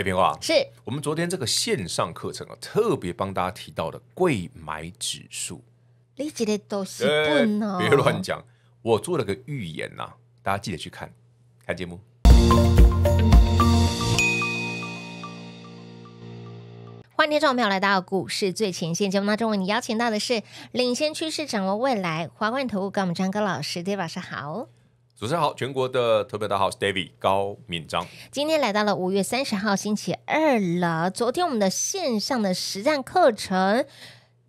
A 片话是我们昨天这个线上课程啊，特别帮大家提到的贵买指数，你记得都是笨哦，别乱讲。我做了个预言呐，大家记得去看看节目。欢迎听众朋友来到股市最前线节目当中，为你邀请到的是领先趋势，掌握未来，华冠投资高明张哥老师，大家晚上好。主持人好，全国的特别大号是 David 高敏章。今天来到了五月三十号星期二了。昨天我们的线上的实战课程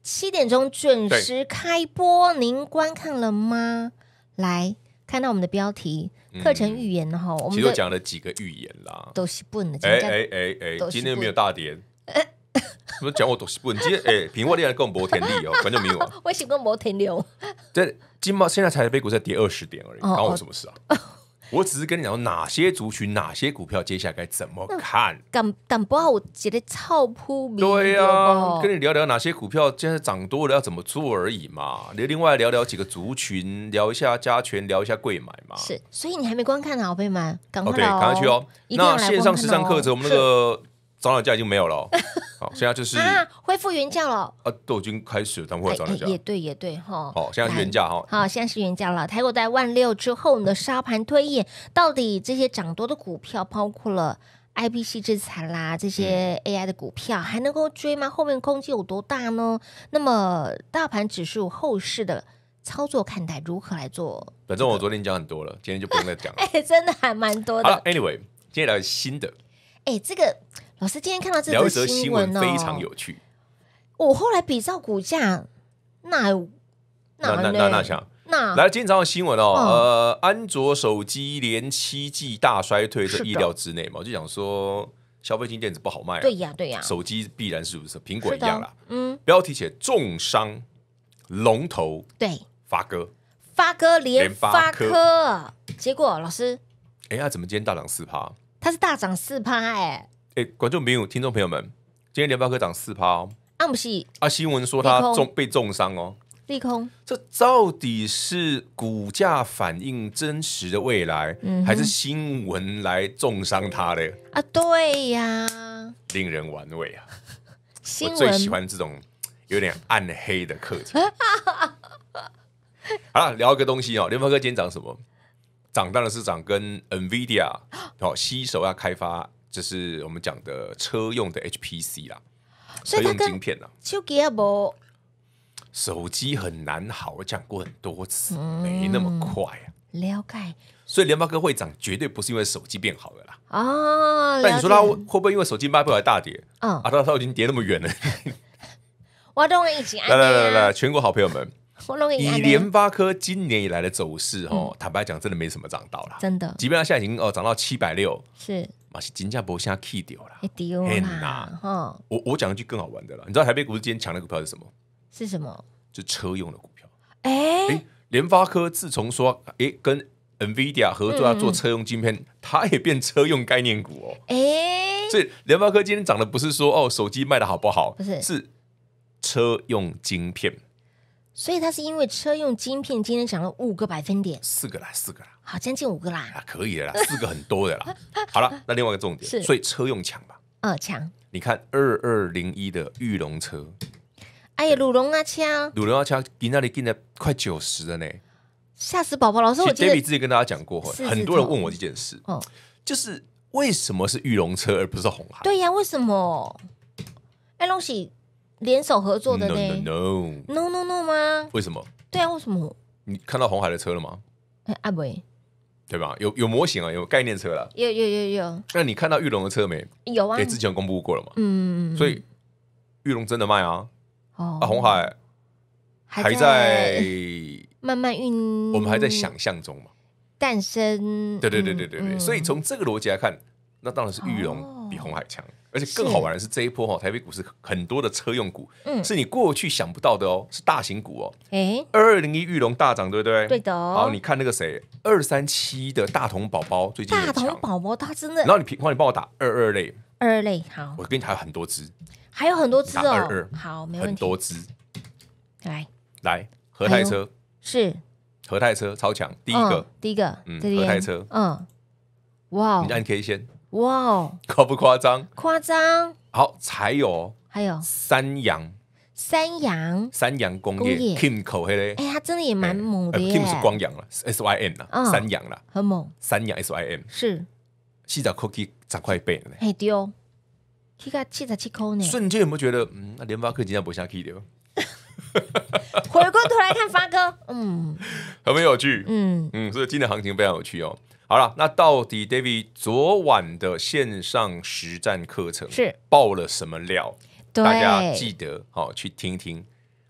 七点钟准时开播，您观看了吗？来看到我们的标题“课程预言”哈，其实讲了几个预言啦，都是笨的。哎哎哎哎，今天没有大点。我讲我东西不，你接 诶平外的人根本没停哦？反正没有。是什么没停哦。这金猫现在才被股在跌二十点而已，关我什么事啊？我只是跟你讲哪些族群、哪些股票接下来该怎么看。敢敢不好，我得个操盘？对呀，跟你聊聊哪些股票现在涨多了要怎么做而已嘛。另外聊聊几个族群，聊一下加权，聊一下贵买嘛。是，所以你还没观看啊，朋友们，赶快来，赶快去哦。那线上时尚课程，我们那个。涨涨价已经没有了，好，现在就是啊，恢复原价了啊，都已经开始他们会涨了价？也对，也对哈。好，现在是原价哈。好，现在是原价了。台股在万六之后，你的沙盘推演，到底这些涨多的股票，包括了 IPC 制裁啦，这些 AI 的股票还能够追吗？后面空间有多大呢？那么大盘指数后市的操作看待如何来做？反正我昨天讲很多了，今天就不用再讲。哎，真的还蛮多的。Anyway，接下来新的，哎，这个。老师今天看到这则新闻呢，非常有趣。我后来比照股价，那那那那那像，那来今天早上新闻哦，呃，安卓手机连七季大衰退是意料之内嘛？我就想说，消费性电子不好卖，对呀对呀，手机必然是如此，苹果一样啦。嗯，标题写重商龙头，对，发哥，发哥连发哥，结果老师，哎呀，怎么今天大涨四趴？它是大涨四趴，哎。哎，观众朋友、听众朋友们，今天联发科涨四趴。啊不是啊，新闻说他重被重伤哦，利空。这到底是股价反映真实的未来，嗯、还是新闻来重伤他嘞？啊，对呀，令人玩味啊。我最喜欢这种有点暗黑的课程。好了，聊一个东西哦，联发科今天涨什么？涨大的是涨跟 NVIDIA 哦，携手要开发。就是我们讲的车用的 HPC 啦，所以晶片呢，手机很难好，我讲过很多次，没那么快啊。了解，所以联发科会长绝对不是因为手机变好了啦。啊，那你说它会不会因为手机卖不了大跌？啊，它他已经跌那么远了。我弄一起来来来来，全国好朋友们，我以联发科今年以来的走势哦，坦白讲，真的没什么涨到了，真的，即便它现在已经哦涨到七百六是。马西新加坡现在掉了，丢啦！哈，我我讲一句更好玩的了，你知道台北股市今天抢的股票是什么？是什么？就车用的股票。哎哎，联发科自从说哎跟 Nvidia 合作要做车用晶片，它也变车用概念股哦。哎，所以联发科今天涨的不是说哦手机卖的好不好，不是是车用晶片。所以它是因为车用晶片今天涨了五个百分点，四个啦，四个啦。好，将近五个啦，啊，可以啦，四个很多的啦。好了，那另外一个重点是，所以车用抢吧，二抢。你看二二零一的玉龙车，哎呀，鲁龙啊枪，鲁龙啊枪，比那里进的快九十了呢，吓死宝宝老师。我 David 自己跟大家讲过，很多人问我这件事，哦，就是为什么是玉龙车而不是红海？对呀，为什么哎，龙喜联手合作的呢？No no no no no 吗？为什么？对啊，为什么？你看到红海的车了吗？哎，阿伟。对吧？有有模型啊，有概念车了。有有有有。那你看到玉龙的车没？有啊，之前公布过了嘛。嗯嗯嗯。所以玉龙真的卖啊？哦，啊，红海还在慢慢运，我们还在想象中嘛。诞生？对对对对对对。所以从这个逻辑来看，那当然是玉龙比红海强。而且更好玩的是这一波哈，台北股市很多的车用股，嗯，是你过去想不到的哦，是大型股哦。哎，二二零一玉龙大涨，对不对？对的。好，你看那个谁，二三七的大同宝宝最近。大同宝宝，他真的。然后你平，帮你帮我打二二类。二二类，好。我跟你有很多只，还有很多只哦。二二，好，没问题。很多只，来来，和泰车是和泰车超强，第一个，第一个，嗯，和泰车，嗯，哇，你按 K 先。哇，夸不夸张？夸张。好，还有还有三羊，三羊，三羊工业，Kim 口黑嘞，哎，他真的也蛮猛的。Kim 是光阳了，SYN 啊，山羊了，很猛，三洋 SYN 是。七十 cookie 涨快倍，哎丢，七个七十七 c 呢。瞬间有没有觉得，嗯，那联发科今天不下 K 掉，回过头来看发哥，嗯，很有趣，嗯嗯，所以今天行情非常有趣哦。好了，那到底 David 昨晚的线上实战课程是爆了什么料？大家记得好去听听，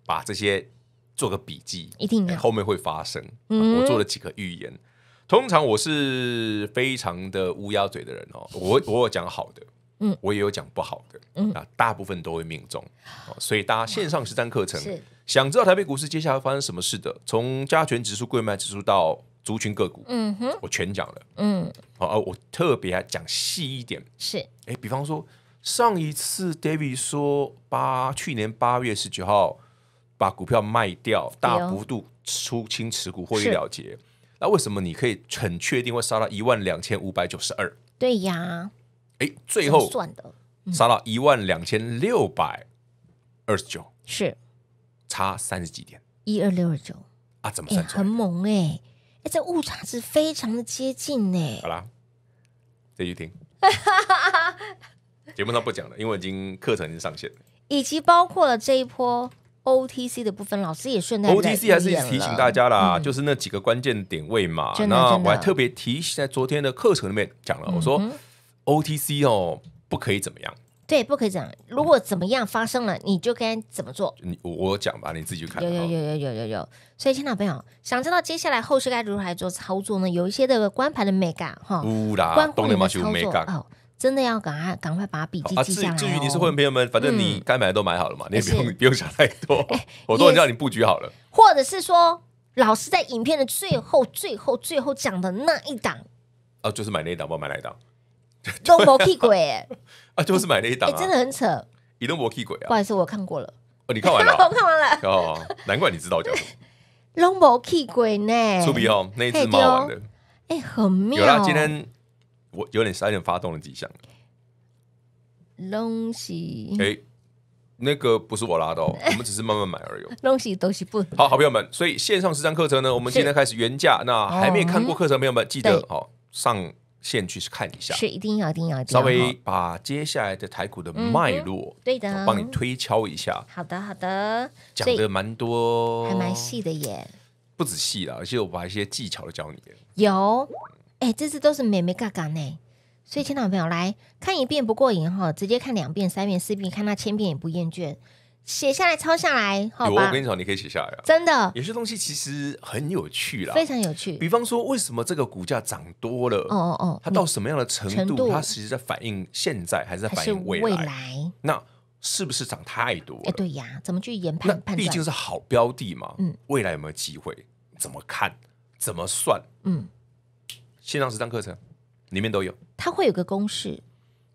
把这些做个笔记，一定后面会发生。我做了几个预言，通常我是非常的乌鸦嘴的人哦，我我讲好的，嗯，我也有讲不好的，嗯啊，大部分都会命中，所以大家线上实战课程想知道台北股市接下来发生什么事的，从加权指数、贵卖指数到。族群个股，嗯哼，我全讲了，嗯，好我特别讲细一点，是，哎，比方说上一次 David 说八去年八月十九号把股票卖掉，大幅度出清持股，获利了结，那为什么你可以很确定会杀到一万两千五百九十二？对呀，哎，最后算的杀到一万两千六百二十九，是差三十几点？一二六二九啊？怎么算？很猛哎！哎，这误差值非常的接近呢。好啦，继续听。节目上不讲了，因为已经课程已经上线。以及包括了这一波 OTC 的部分，老师也顺带 OTC 还是提醒大家啦，就是那几个关键点位嘛。那我还特别提在昨天的课程里面讲了，我说 OTC 哦不可以怎么样。对，不可以样。如果怎么样发生了，你就该怎么做？你我讲吧，你自己去看。有有有有有有有。所以，听众朋友，想知道接下来后续该如何做操作呢？有一些的关盘的美感哈，关盘的操作，真的要赶快赶快把笔记记下来。至于你是会朋友们，反正你该买的都买好了嘛，你也不用不用想太多。我都你叫你布局好了，或者是说，老师在影片的最后、最后、最后讲的那一档，啊，就是买那一档，不买那一档。都魔 K 鬼啊，就是买那一档，真的很扯。移动魔 K 鬼啊，不好意思，我看过了。哦，你看完了？我看完了。哦，难怪你知道。叫什么。龙魔 K 鬼呢？出鼻哦，那一只猫玩的。哎，很妙。有啊，今天我有点有点发动的迹象。东西哎，那个不是我拉的，我们只是慢慢买而已。东西都是不。好，好朋友们，所以线上实战课程呢，我们今天开始原价。那还没看过课程，朋友们记得哦，上。先去看一下，是一定要、一定要、稍微把接下来的台股的脉络，对的，帮你推敲一下。好的，好的，讲的蛮多，还蛮细的耶。不止细了，而且我把一些技巧都教你有，哎，这次都是妹妹嘎嘎呢，所以听众朋友来看一遍不过瘾哈，直接看两遍、三遍、四遍，看它千遍也不厌倦。写下来，抄下来，好吧？我跟你讲，你可以写下来，真的。有些东西其实很有趣啦，非常有趣。比方说，为什么这个股价涨多了？哦哦哦，它到什么样的程度，它其实在反映现在，还是在反映未来？那是不是涨太多？哎，对呀，怎么去研判？那毕竟是好标的嘛，嗯，未来有没有机会？怎么看？怎么算？嗯，线上实战课程里面都有，它会有个公式。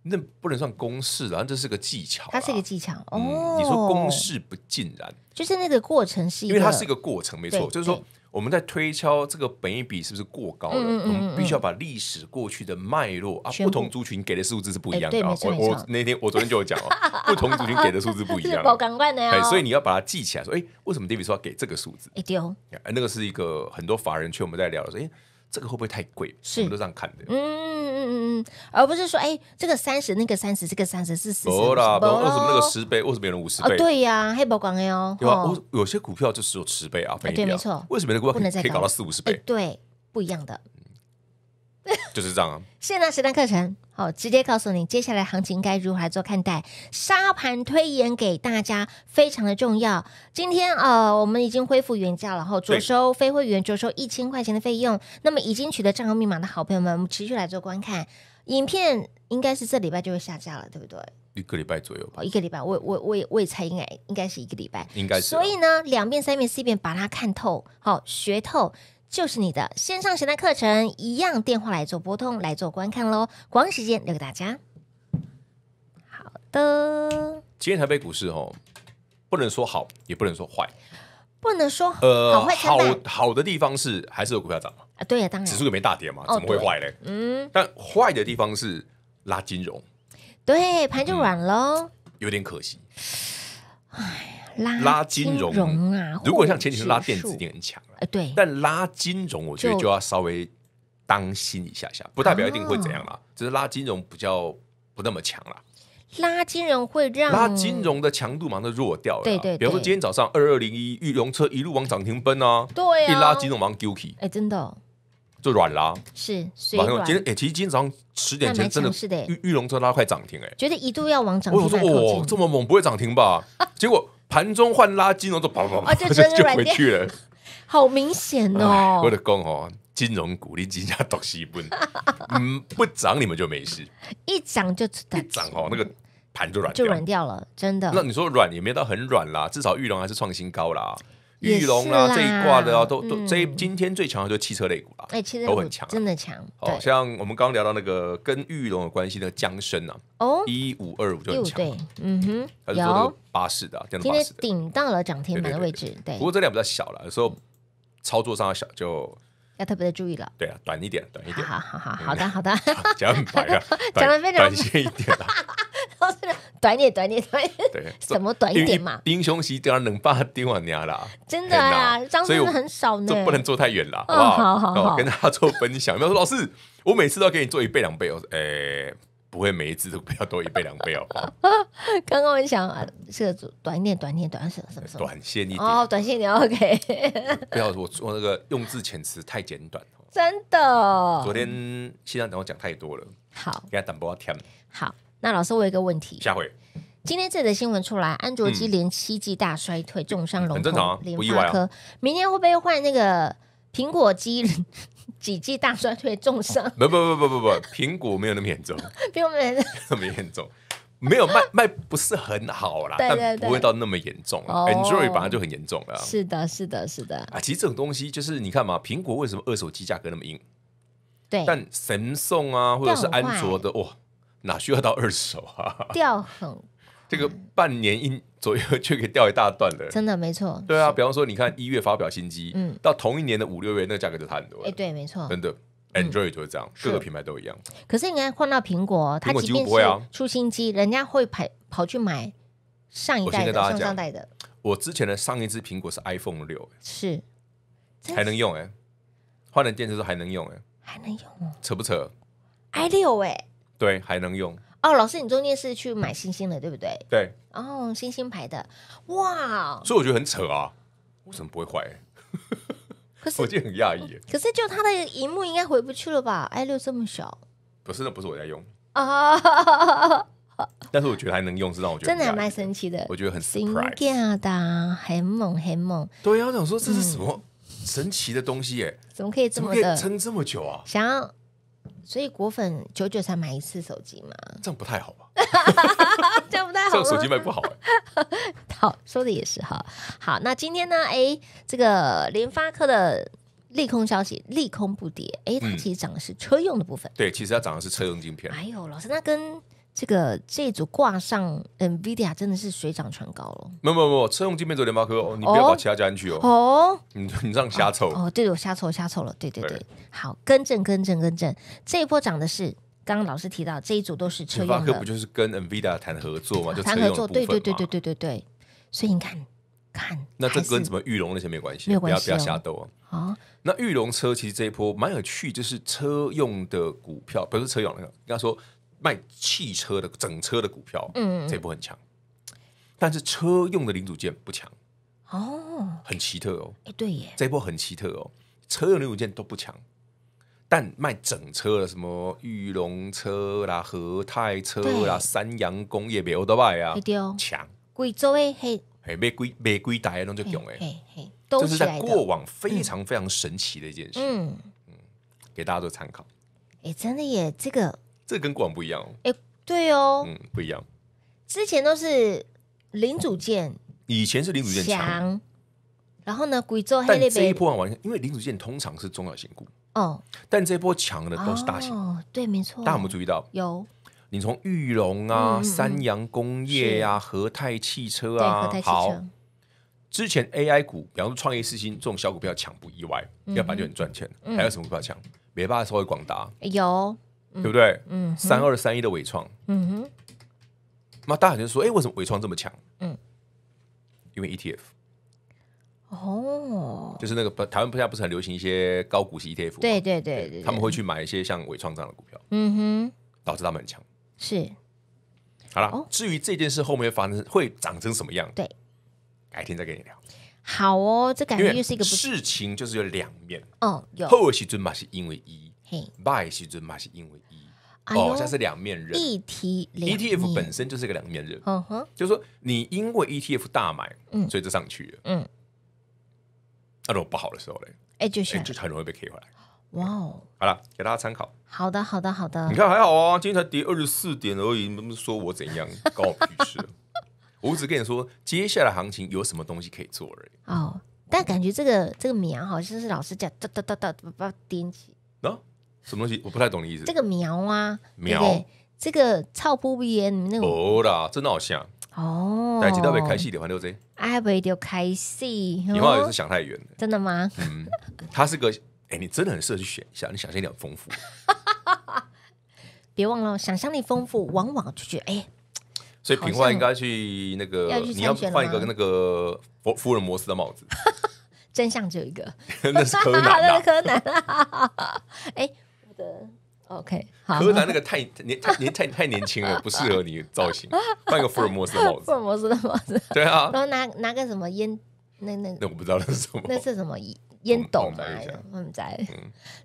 那不能算公式，然后这是个技巧。它是一个技巧。哦，你说公式不尽然。就是那个过程是一个。因为它是一个过程，没错。就是说，我们在推敲这个本一笔是不是过高了？嗯嗯嗯。必须要把历史过去的脉络啊，不同族群给的数字是不一样的。对，我那天，我昨天就有讲哦，不同族群给的数字不一样。我刚问的呀。哎，所以你要把它记起来。说，哎，为什么 D d 说要给这个数字？哎，丢。哎，那个是一个很多法人劝我们在聊的，说，哎。这个会不会太贵？是，我们都这样看的。嗯嗯嗯嗯而不是说，哎，这个三十，那个三十，这个三十是十倍，为什么那个十倍？为什么别人五十倍？对呀，黑宝光的哦。有有些股票就是有十倍啊，对，没错。为什么那个股票不能可以搞到四五十倍？对，不一样的，就是这样啊。谢谢大家收课程。好，直接告诉你接下来行情该如何做看待，沙盘推演给大家非常的重要。今天呃，我们已经恢复原价，了，后招收非会员，招收一千块钱的费用。那么已经取得账号密码的好朋友们，持续来做观看影片，应该是这礼拜就会下架了，对不对？一个礼拜左右吧，一个礼拜，我我我也我也猜，应该应该是一个礼拜，应该是。所以呢，两遍、三遍、四遍，把它看透，好学透。就是你的线上线代课程一样，电话来做拨通来做观看喽。广时间留给大家。好的，今天台北股市哦，不能说好，也不能说坏，不能说呃好，好好的地方是还是有股票涨嘛，啊对啊，当然指数也没大跌嘛，怎么会坏嘞？嗯，但坏的地方是拉金融，对盘就软喽，有点可惜。哎。拉金融啊，如果像前几天拉电子，很强了。对。但拉金融，我觉得就要稍微当心一下下，不代表一定会怎样啦。只是拉金融比较不那么强啦。拉金融会让拉金融的强度嘛都弱掉了。对对。比如说今天早上二二零一玉龙车一路往涨停奔啊，对啊。一拉金融，马上丢弃。哎，真的。就软啦，是。蛮弱。今天哎，其实今天早上十点前真的，玉玉龙车拉快涨停哎，觉得一度要往涨停。我说哦，这么猛不会涨停吧？结果。盘中换拉金融都啪啪啪就回去了，好明显哦！我得讲哦，金融股你金价读西文，嗯，不涨你们就没事，一涨就一涨哦，那个盘就软就软掉了，真的。那你说软也没到很软啦，至少玉龙还是创新高啦。玉龙啊，这一挂的啊，都都这今天最强的就是汽车类股啦，哎，汽车都很强，真的强。好像我们刚刚聊到那个跟玉龙有关系的江生呐，哦，一五二五就很强，嗯哼，有巴士的，今天顶到了涨停板的位置，对。不过这俩比较小了，有时候操作上小就。要特别的注意了。对啊，短一点，短一点。好，好，好，好的，好的。讲很白啊，讲的非常短些一点了。短一点，短点，短点。对，怎么短一点嘛？丁兄席当然能坐帝王娘啦，真的啊，张以我很少呢。不能坐太远了。嗯，好好好，跟家做分享。不要说老师，我每次都要给你做一倍两倍我说诶。会每一次都不要多一倍两倍好不好？刚刚我想，啊，这个短一点，短一点，短什么什么短线一点哦，短线一点 OK。不要我做那个用字遣词太简短，真的。昨天现在等我讲太多了，好，给他等补要填。好，那老师我有一个问题，下回。今天这则新闻出来，安卓机连七季大衰退，重伤龙头联发科，明天会不会换那个苹果机？几季大衰退，重伤。不不不不不不，苹果没有那么严重。没有那么严重，没有卖卖不是很好啦，但不会到那么严重。啊。Android 本来就很严重了。是的，是的，是的。啊，其实这种东西就是你看嘛，苹果为什么二手机价格那么硬？对。但神送啊，或者是安卓的哇，哪需要到二手啊？掉很。这个半年一。左右就可以掉一大段的，真的没错。对啊，比方说，你看一月发表新机，嗯，到同一年的五六月，那个价格就差很多。哎，对，没错，真的，Android 就是这样，各个品牌都一样。可是你看换到苹果，它即便是出新机，人家会跑跑去买上一代的、上上代的。我之前的上一只苹果是 iPhone 六，是还能用哎，换了电池后还能用哎，还能用，扯不扯？i 六哎，对，还能用。哦，老师，你中间是去买星星的，对不对？对。哦，星星牌的，哇！所以我觉得很扯啊，为什么不会坏？可是，我就很讶异。可是，就它的荧幕应该回不去了吧？i 六这么小。不是，那不是我在用啊。但是我觉得还能用，是让我觉得真的还蛮神奇的。我觉得很 surprise。很猛，很猛。对呀，我想说这是什么神奇的东西？耶、怎么可以这么撑这么久啊？想。所以果粉九九才买一次手机嘛？这样不太好吧？这样不太好，这样手机卖不好。好说的也是哈。好，那今天呢？哎，这个联发科的利空消息，利空不跌。哎，它其实涨的是车用的部分。对，其实它涨的是车用晶片。还有老师，那跟。这个这一组挂上 Nvidia 真的是水涨船高了。没有没有没有，车用芯片走联发科，你不要搞其他加进去哦。哦，你你这样瞎凑。哦，对对，我瞎凑瞎凑了，对对对。好，更正更正更正，这一波涨的是刚刚老师提到这一组都是车用的。联发科不就是跟 Nvidia 谈合作吗？谈合作，对对对对对对对。所以你看，看那这跟什么玉龙那些没关系，不要不要瞎斗啊。哦、那玉龙车其实这一波蛮有趣，就是车用的股票，不是车用的，应该说。卖汽车的整车的股票，嗯，这一波很强，但是车用的零组件不强哦，很奇特哦，哎，对耶，这一波很奇特哦，车用零组件都不强，但卖整车的，什么玉龙车啦、和泰车啦、三洋工业、美欧德拜啊，强，贵州诶，嘿，嘿，没规没规大诶，就最强诶，嘿，都是在过往非常非常神奇的一件事，嗯嗯，给大家做参考，哎，真的耶，这个。这跟广不一样哦。哎，对哦，嗯，不一样。之前都是零组件，以前是零组件强。然后呢，贵州黑那边这一波完，因为零组件通常是中小型股哦。但这波强的都是大型，哦，对，没错。大家有没有注意到？有。你从玉龙啊、三洋工业呀、和泰汽车啊、和泰之前 AI 股，比方说创业四星这种小股票强不意外，要不然就很赚钱。还有什么股票强？没办法，稍微广达有。对不对？嗯，三二三一的伟创，嗯哼，那大家就说，哎，为什么伟创这么强？嗯，因为 ETF，哦，就是那个台湾不是不是很流行一些高股息 ETF？对对对对，他们会去买一些像伟创这样的股票，嗯哼，导致他们很强。是，好了，至于这件事后面发生会长成什么样，对，改天再跟你聊。好哦，这感觉又是一个事情，就是有两面。哦，有后期尊码是因为一。Buy 是准嘛是因为一哦，它是两面人。ETF ETF 本身就是个两面人，嗯哼，就是说你因为 ETF 大买，嗯，所以就上去了，嗯，那如果不好的时候嘞，哎，就就很容易被 K 回来。哇哦，好了，给大家参考。好的，好的，好的。你看还好啊，今天才跌二十四点而已，你们说我怎样？搞 我屁事！我只跟你说，接下来行情有什么东西可以做而已。哦，但感觉这个这个棉好像是老实讲，哒哒哒哒，不要掂起。什么东西？我不太懂你意思。这个苗啊，苗，这个草铺边那个。哦啦，真的好像。哦。但几道别开戏的，还有谁？哎，别丢开戏。你话也是想太远了。真的吗？嗯，他是个哎，你真的很适合去选一下，你想象力很丰富。别忘了，想象力丰富，往往就觉得哎。所以平坏应该去那个，你要换一个那个福福尔摩斯的帽子。真相只有一个。那是柯南。柯南。哎。的 OK，好。河南那个太年太年太太年轻了，不适合你造型，换个福尔摩斯帽子，福尔摩斯的帽子，对啊，然后拿拿个什么烟，那那那我不知道那是什么，那是什么烟斗，我一下，我们在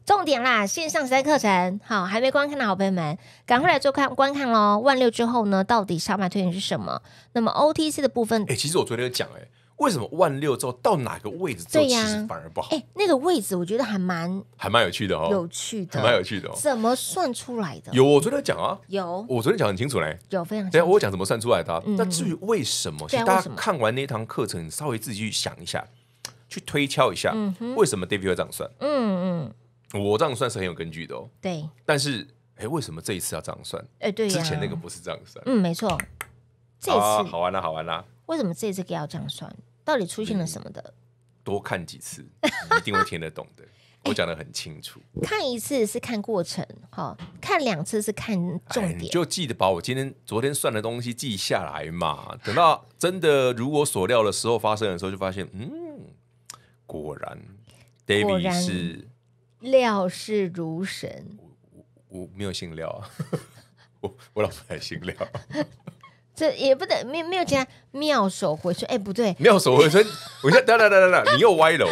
重点啦，线上时代课程，好，还没观看的好朋友们，赶快来做看观看喽。万六之后呢，到底小马推荐是什么？那么 OTC 的部分，哎，其实我昨天有讲哎。为什么万六之后到哪个位置后其实反而不好？哎，那个位置我觉得还蛮还蛮有趣的哦，有趣的，蛮有趣的。怎么算出来的？有我昨天讲啊，有我昨天讲很清楚嘞，有非常。等下我讲怎么算出来的？那至于为什么，大家看完那堂课程，稍微自己去想一下，去推敲一下，为什么 David 要这样算？嗯嗯，我这样算是很有根据的哦。对，但是哎，为什么这一次要这样算？哎，对，之前那个不是这样算？嗯，没错。这次好玩啦，好玩啦！为什么这次要这样算？到底出现了什么的？多看几次，一定会听得懂的。我讲的很清楚。看一次是看过程，哈，看两次是看重点。就记得把我今天、昨天算的东西记下来嘛。等到真的如我所料的时候发生的时候，就发现，嗯，果然，David 是料事如神。我我没有姓廖，啊，我我老婆还姓廖。这也不能，没有没有讲妙手回春，哎，不对，妙手回春，我先等等等等等，你又歪楼，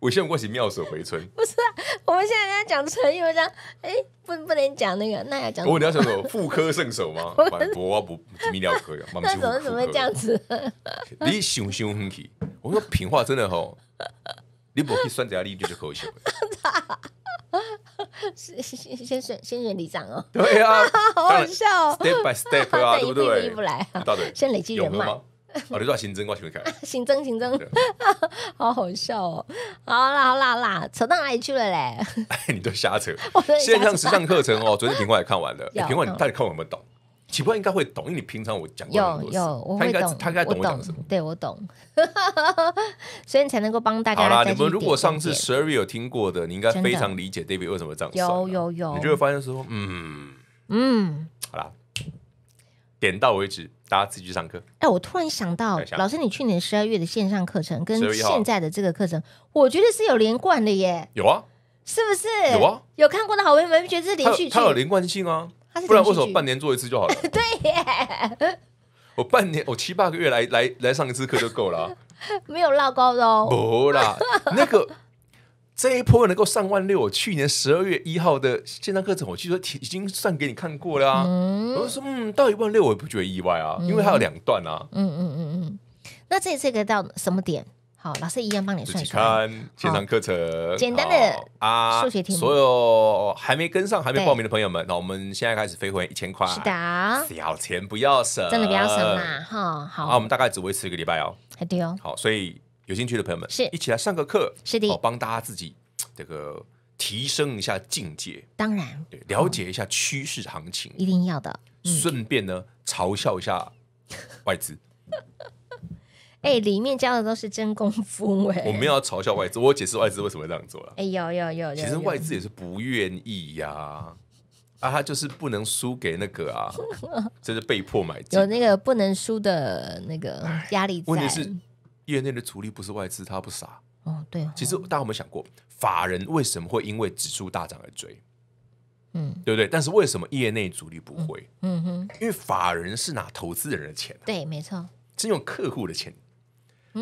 我在过去妙手回春，不是，啊，我们现在在讲成语，我讲，哎，不不能讲那个，那要讲，不过你要讲什么妇科圣手吗？我我我，明了可以，那怎么怎么会这样子？你想想很奇，我说平话真的吼，你不要算选择，你就就可以了。先 先先选先选里长哦，对啊，好好笑哦，step by step 啊，对不对？一步一步来，先累积人脉。哦，你说新增，我喜欢看。新增，新增，好好笑哦。好啦，好啦，好啦，扯到哪里去了嘞？你都瞎扯。线上时尚课程哦，昨天平冠也看完了。平你到底看有没有懂？起步应该会懂，因为你平常我讲过很多次，他应该他应该懂讲什么。对我懂，所以你才能够帮大家。好了，你们如果上次 s 二 r y 有听过的，你应该非常理解 David 为什么这样。有有有，你就会发现说，嗯嗯，好啦，点到为止，大家自己去上课。哎，我突然想到，老师，你去年十二月的线上课程跟现在的这个课程，我觉得是有连贯的耶。有啊，是不是？有啊，有看过的好朋友们觉得是连续剧，它有连贯性啊。不然为什么半年做一次就好了？对耶！我半年，我七八个月来来来上一次课就够了，没有闹高的哦。不啦，那个这一波能够上万六，我去年十二月一号的线上课程，我据说已经算给你看过了。我说嗯，到一万六我也不觉得意外啊，因为它有两段啊。嗯嗯嗯嗯，那这次个到什么点？好，老师一样帮你算己看线上课程，简单的啊，数学题。所有还没跟上、还没报名的朋友们，那我们现在开始飞回一千块，是的，小钱不要省，真的不要省嘛，哈，好。那我们大概只维持一个礼拜哦，对哦。好，所以有兴趣的朋友们，是一起来上个课，是的，帮大家自己这个提升一下境界，当然，对，了解一下趋势行情，一定要的。顺便呢，嘲笑一下外资。哎，里面教的都是真功夫哎！我们要嘲笑外资，我解释外资为什么会这样做了。哎，有有有有，其实外资也是不愿意呀，啊，他就是不能输给那个啊，就是被迫买进，有那个不能输的那个压力。问题是，业内的主力不是外资，他不傻哦。对，其实大家有没有想过，法人为什么会因为指数大涨而追？嗯，对不对？但是为什么业内主力不会？嗯哼，因为法人是拿投资人的钱，对，没错，是用客户的钱。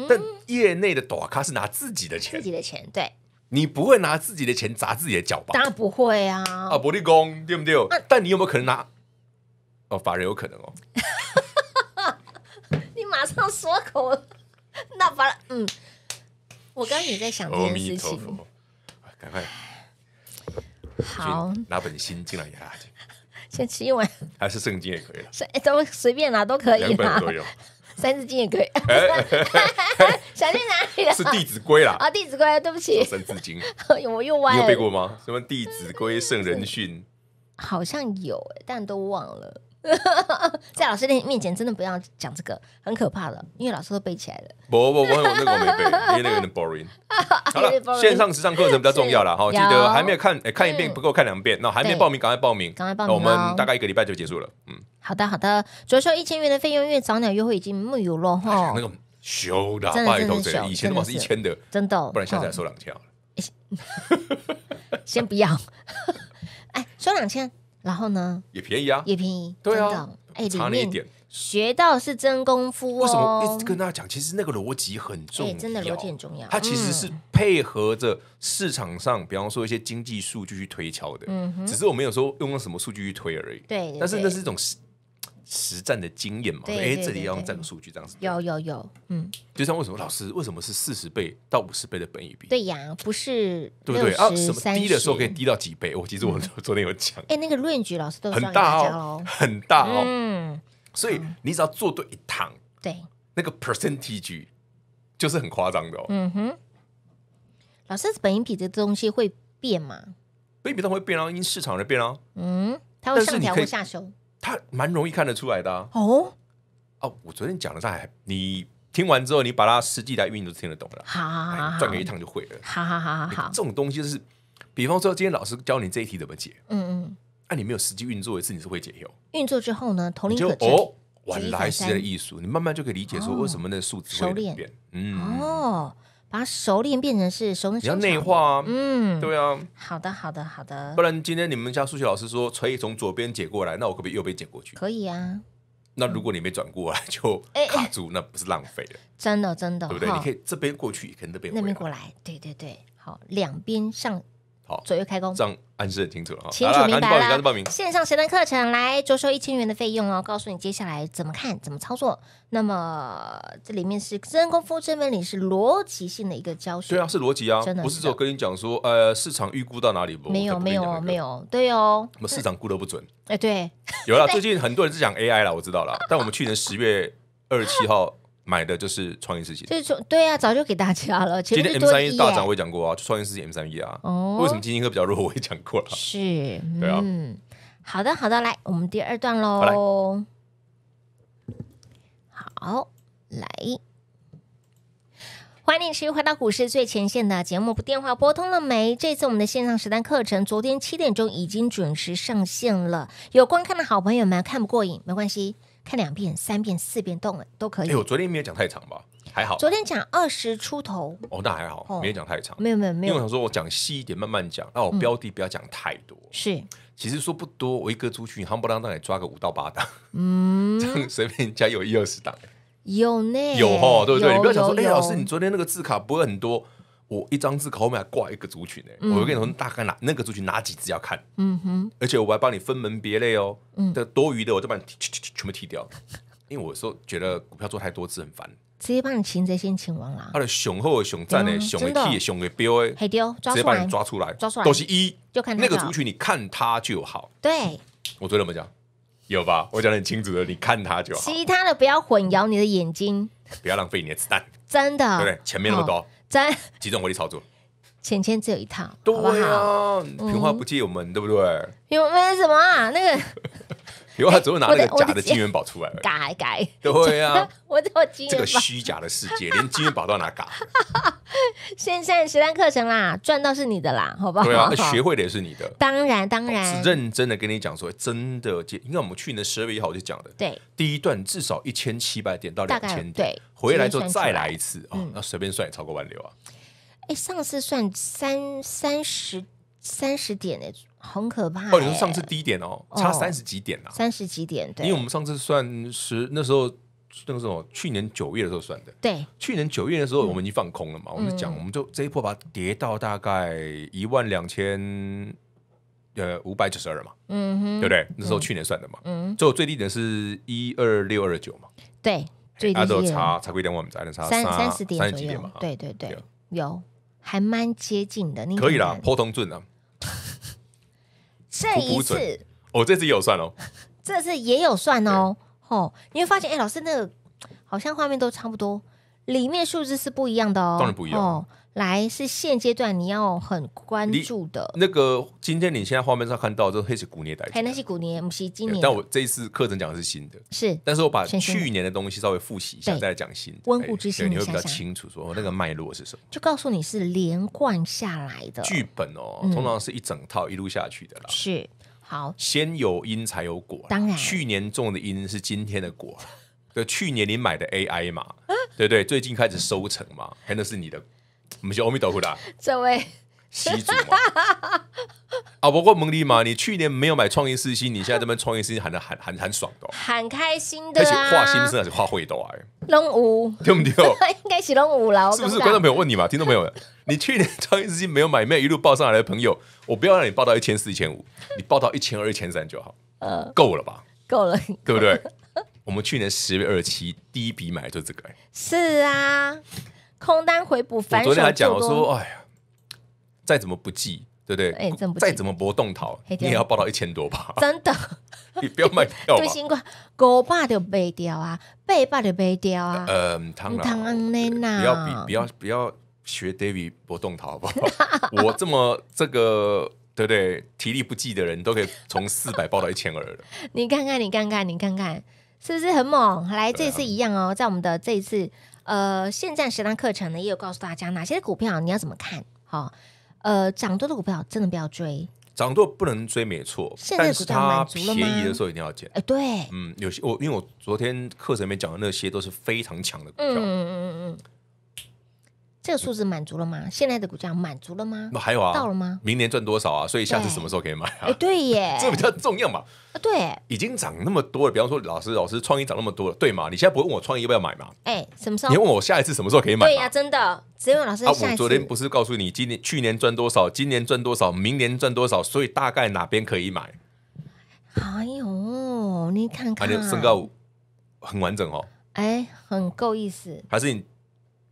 但业内的大咖是拿自己的钱，自己的钱，对，你不会拿自己的钱砸自己的脚吧？当然不会啊！啊，玻璃工对不对？但你有没有可能拿？哦，法人有可能哦。你马上缩口那法人，嗯，我刚刚也在想这件事情。赶快，好，拿本心进来也先吃一碗，还是圣经也可以了，都随便拿都可以，两本都有。三字经也可以，想念哪里了？是《弟子规》啦。啊，《弟子规》，对不起，《三字经》。有没我又歪了。你背过吗？什么《弟子规》圣人训？好像有，但都忘了。在老师面面前真的不要讲这个，很可怕的，因为老师都背起来了。不不不，我这个没背，因为那个很 boring。好了，线上时尚课程比较重要了，哈，记得还没有看，看一遍不够，看两遍。那还没报名，赶快报名，赶快报名。我们大概一个礼拜就结束了。嗯，好的好的，主要说一千元的费用，因为早鸟优惠已经没有了哈。那个修喇叭都贼，以前的话是一千的，真的，不然下次收两千好了。先不要，哎，收两千。然后呢？也便宜啊，也便宜。对啊，哎，差那一点，学到是真功夫。为什么一直跟大家讲？其实那个逻辑很重要，真的逻辑很重要。它其实是配合着市场上，比方说一些经济数据去推敲的。嗯，只是我们有时候用什么数据去推而已。对，但是那是一种。实战的经验嘛，哎，这里要占个数据，这样子有有有，嗯，就像为什么老师为什么是四十倍到五十倍的本益比？对呀，不是对不对？啊，什么低的时候可以低到几倍？我其实我 昨天有讲，哎，那个 range 老师都很大哦，很大哦，嗯，所以你只要做对一趟，对那个 percentage 就是很夸张的哦。嗯哼，老师本益比这东西会变吗？本益比它会变啊，因市场而变啊。嗯，它会上调或下修。他蛮容易看得出来的哦，哦，我昨天讲了，在你听完之后，你把它实际来运都听得懂了，好，转个一趟就会了，好好好好好。这种东西就是，比方说今天老师教你这一题怎么解，嗯嗯，那你没有实际运作一次，你是会解没运作之后呢，同理可证，举一反的艺术，你慢慢就可以理解说为什么那数字会变。嗯哦。把熟练变成是熟练，你要内化，嗯，对啊。好的，好的，好的。不然今天你们家数学老师说可以从左边解过来，那我可不可以右边解过去？可以啊。那如果你没转过来就卡住，那不是浪费了。真的，真的，对不对？你可以这边过去，可能那边那边过来。对对对，好，两边上。好，左右开工，这样暗示很清楚了哈。清楚明白了。线上谁的课程来，只收一千元的费用哦，告诉你接下来怎么看、怎么操作。那么这里面是真功夫，真本领，是逻辑性的一个教学。对啊，是逻辑啊，不是说跟你讲说，呃，市场预估到哪里不？没有，没有，没有，对哦。那么市场估的不准，哎，对，有了。最近很多人是讲 AI 了，我知道了。但我们去年十月二十七号。买的就是创业事情，就就对啊，早就给大家了。今天 M 三一大涨，我也讲过啊，创业事情 M 三一啊。哦，为什么基金科比较弱？我也讲过了。是，对啊。好的，好的，来，我们第二段喽。好，来，欢迎续回到股市最前线的节目，电话拨通了没？这次我们的线上实单课程，昨天七点钟已经准时上线了。有观看的好朋友们看不过瘾，没关系。看两遍、三遍、四遍动了都可以。哎，我昨天没有讲太长吧？还好，昨天讲二十出头。哦，那还好，没有讲太长。没有没有没有，因为我想说我讲细一点，慢慢讲。那我标的不要讲太多。是，其实说不多，我一个出去，你夯不啷当也抓个五到八档。嗯，随便加有一二十档。有呢，有哈，对不对？你不要想说，哎，老师，你昨天那个字卡不会很多。我一张字口后面还挂一个族群呢，我会跟你说大概哪那个族群哪几只要看，嗯哼，而且我还帮你分门别类哦，嗯，的多余的我就把你全部剃掉，因为我说觉得股票做太多次很烦，直接帮你擒贼先擒王啦，他的雄厚的雄战呢，雄的的雄的标哎，还丢，直接把你抓出来，抓出来都是一，就看那个族群，你看他就好，对，我昨天怎么讲，有吧？我讲的很清楚的，你看他就好，其他的不要混淆你的眼睛，不要浪费你的子弹，真的，对，前面那么多。几种火力操作，钱钱只有一套，好不好？平花不借我们，对不对？我们什么啊？那个。有啊，只会拿那个假的金元宝出来而嘎，改改。对呀。我这个金这个虚假的世界，连金元宝都要拿嘎。现 现在实战课程啦，赚到是你的啦，好不好？对啊，学会的也是你的。当然当然。认真的跟你讲，说真的，就因为我们去年的二月一号我就讲的，对，第一段至少一千七百点到两千点，回来后再来一次啊，那随便算也超过万六啊。哎，上次算三三十三十点那种。很可怕哦！你说上次低点哦，差三十几点了？三十几点？因为我们上次算十，那时候那个时候去年九月的时候算的。对，去年九月的时候，我们已经放空了嘛。我们就讲，我们就这一波把它跌到大概一万两千，呃，五百九十二嘛。嗯，哼，对不对？那时候去年算的嘛。嗯，就最低点是一二六二九嘛。对，最低点。那差差一点，我们才能差三三十点三十点嘛？对对对，有，还蛮接近的。可以啦，破通准的。这一次，哦，这次也有算哦，这次也有算哦，吼，你会发现，哎，老师那个好像画面都差不多，里面数字是不一样的哦，当然不一样。来是现阶段你要很关注的那个。今天你现在画面上看到这黑是古年带，还那是古年，不是今年，但我这一次课程讲的是新的，是，但是我把去年的东西稍微复习一下，再讲新。温故知新，你会比较清楚，说那个脉络是什么。就告诉你是连贯下来的剧本哦，通常是一整套一路下去的啦。是，好，先有因才有果，当然，去年种的因是今天的果。就去年你买的 AI 嘛，对对？最近开始收成嘛，那是你的。我们阿弥陀佛啦！这位习主啊，不过蒙尼玛，你去年没有买创业四星，你现在这边创业四星喊的很很很爽的，很开心的啦。而且画心声还是画会的哎，龙五对不对？应该是龙五了，是不是？观众朋友问你嘛，听众朋友你去年创业四星没有买，没有一路报上来的朋友，我不要让你报到一千四、一千五，你报到一千二、一千三就好，呃，够了吧？够了，对不对？我们去年十月二十七第一笔买的就是这个，是啊。空单回补，我昨天还讲我说，哎呀，再怎么不济，对不对？哎，真不再怎么搏动淘，你也要报到一千多吧？真的，你不要卖票。吧？对，新股高八就卖掉啊，背八就卖掉啊。嗯，唐唐安不要，比，不要，不要学 David 搏动淘好不好？我这么这个，对不对？体力不济的人都可以从四百报到一千二了。你看看，你看看，你看看，是不是很猛？来，这次一样哦，在我们的这一次。呃，现在实战课程呢，也有告诉大家哪些股票你要怎么看好。呃，涨多的股票真的不要追，涨多不能追，没错。但是它便宜的时候一定要捡。哎，对，嗯，有些我因为我昨天课程里面讲的那些都是非常强的股票。嗯嗯嗯嗯。这个数字满足了吗？现在的股价满足了吗？那还有啊？到了吗？明年赚多少啊？所以下次什么时候可以买啊？哎，对耶，这比较重要嘛。啊，对，已经涨那么多了。比方说，老师，老师，创意涨那么多了，对吗？你现在不会问我创意要不要买嘛？哎，什么时候？你问我下一次什么时候可以买？对呀，真的。只有老师。啊，我昨天不是告诉你，今年、去年赚多少，今年赚多少，明年赚多少，所以大概哪边可以买？哎呦，你看看，身高很完整哦。哎，很够意思。还是你？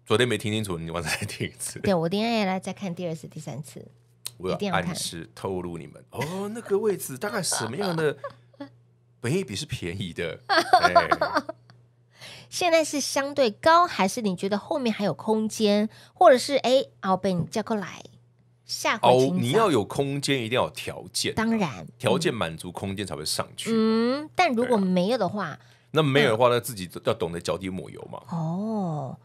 昨天没听清楚，你晚上再听一次。对，我今天也来再看第二次、第三次，我要暗是透露你们哦，那个位置大概什么样的？本一笔是便宜的。现在是相对高，还是你觉得后面还有空间，或者是哎，我被你叫过来下？哦，你要有空间，一定要有条件，当然条件满足，空间才会上去。嗯，但如果没有的话，那没有的话那自己要懂得脚底抹油嘛。哦。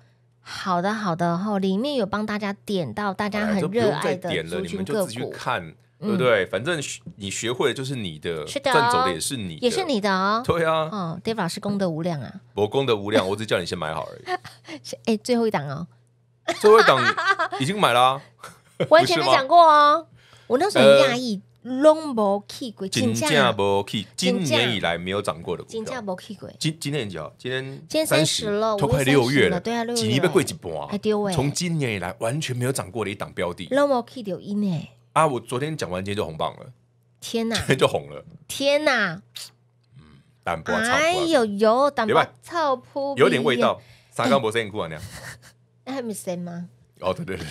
好的，好的哈，里面有帮大家点到，大家很热爱的，你们就自己去看，对不对？反正你学会的就是你的，赚走的也是你，也是你的哦。对啊，嗯，Dave 老师功德无量啊，我功德无量，我只叫你先买好而已。哎，最后一档哦，最后一档已经买了，完全 没讲过哦，我那时候很讶异。l o 去过，真 K 鬼，金价无 K，今年以来没有涨过的股，金价无 K 鬼。今今天很巧，今天三十了，都快六月了，对啊，六月。几年被贵几半，还丢哎。从今年以来完全没有涨过的一档标的，Long 波 K 啊，我昨天讲完今天就红榜了，天哪，今天就红了，天哪，嗯，胆薄波，哎呦呦，胆薄操扑，有点味道，沙冈不士很酷啊，那样。那 还没升吗？哦，对对对，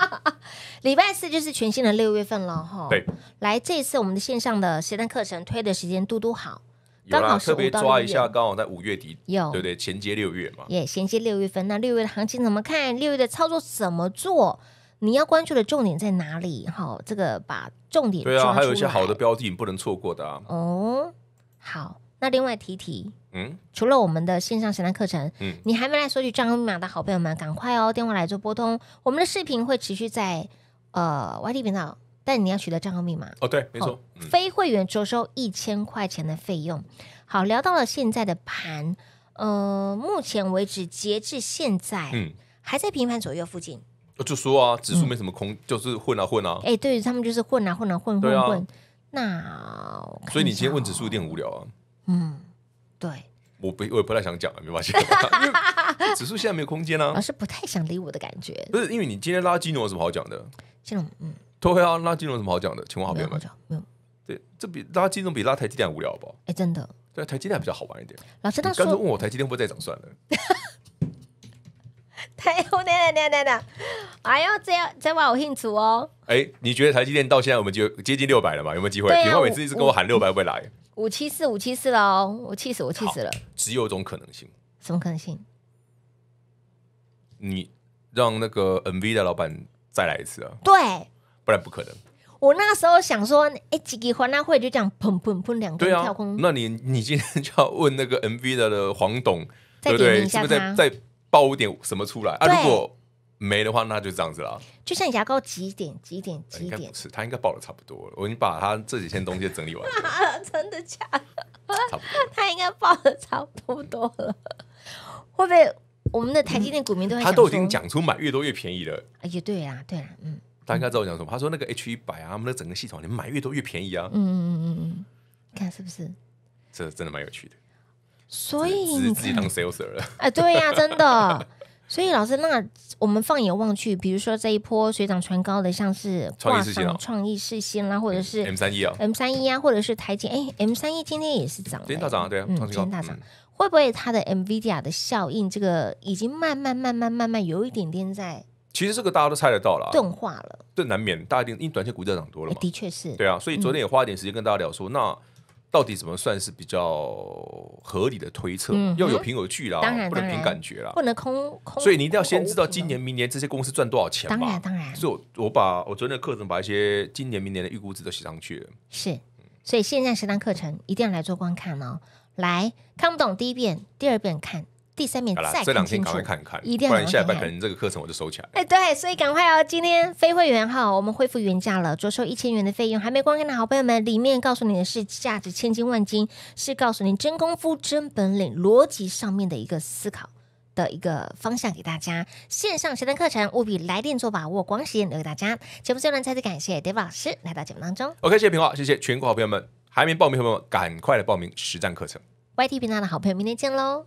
礼拜四就是全新的六月份了哈。对，来这一次我们的线上的实战课程推的时间都都好，刚好特别抓一下，刚好在五月底，有对对衔接六月嘛？也衔接六月份。那六月的行情怎么看？六月的操作怎么做？你要关注的重点在哪里？哈，这个把重点对啊，还有一些好的标的你不能错过的啊。哦，好。那另外提提，嗯，除了我们的线上实战课程，嗯，你还没来索取账号密码的好朋友们，赶快哦，电话来做拨通。我们的视频会持续在呃 YT 频道，但你要取得账号密码哦，对，没错，非会员周收一千块钱的费用。好，聊到了现在的盘，呃，目前为止，截至现在，嗯，还在平盘左右附近。我就说啊，指数没什么空，就是混啊混啊。哎，对，他们就是混啊混啊混混混。那所以你今天问指数有点无聊啊。嗯，对，我不，我也不太想讲，了，没发现，指数现在没有空间啦。老师不太想理我的感觉，不是因为你今天拉金融有什么好讲的，金融，嗯，对啊，拉金融有什么好讲的，请问好，没有，没有，对，这比拉金融比拉台积电无聊吧？哎，真的，对，台积电比较好玩一点。老师，你时刚问我台积电会不会再涨，算了。哎 呦，哪哪哪哪哪，哎呦，这样在挖我兴趣哦。哎，你觉得台积电到现在我们就接近六百了嘛？有没有机会？你每次一直跟我喊六百会会来？五七四五七四了哦，我气死我气死了！只有种可能性，什么可能性？你让那个 MV 的老板再来一次啊？对，不然不可能。我那时候想说，哎，几个欢乐会就这样砰砰砰两个跳空，那你你今天就要问那个 MV 的黄董，对不对？是不是再在爆点什么出来啊？如果没的话，那就这样子啦。就像牙膏，几点？几点？几点？他应该报的差不多了。我经把他这几天东西整理完，了。真的假？的？他应该报的差不多了。会不会我们的台积电股民都他都已经讲出买越多越便宜了？哎，也对啊，对啊，嗯。大家知道我讲什么？他说那个 H 一百啊，他们的整个系统，你买越多越便宜啊。嗯嗯嗯嗯嗯，看是不是？这真的蛮有趣的。所以自己当 sales 了？哎，对呀，真的。所以老师，那我们放眼望去，比如说这一波水涨船高的，像是创意视新哦，创意视新啦，或者是 M 三一啊，M 三一啊，或者是台积哎，M 三一今天也是涨，今天大涨啊，对啊，今天大涨，会不会它的 NVIDIA 的效应，这个已经慢慢慢慢慢慢有一点点在，其实这个大家都猜得到了，钝化了，这难免，大家一定因为短期股价涨多了嘛，的确是，对啊，所以昨天也花一点时间跟大家聊说，那。到底怎么算是比较合理的推测？要有凭有据啦，当然不能凭感觉啦，不能空空。所以你一定要先知道今年、明年这些公司赚多少钱。当然，当然，所我我把我昨天的课程把一些今年、明年的预估值都写上去了。是，所以现在十堂课程一定要来做观看哦。来看不懂第一遍，第二遍看。第三名。好了，这两天赶快看一看，不然下下班可能这个课程我就收起来。哎，对，所以赶快哦！今天非会员哈，我们恢复原价了，着收一千元的费用。还没观看的好朋友们，里面告诉你的是价值千金万金，是告诉你真功夫、真本领、逻辑上面的一个思考的一个方向给大家。线上实战课程务必来电做把握，光时间留给大家。节目最后再次感谢 David 老师来到节目当中。OK，谢谢平浩，谢谢全国好朋友们，还没报名的朋友们赶快来报名实战课程。YT 频道的好朋友，明天见喽！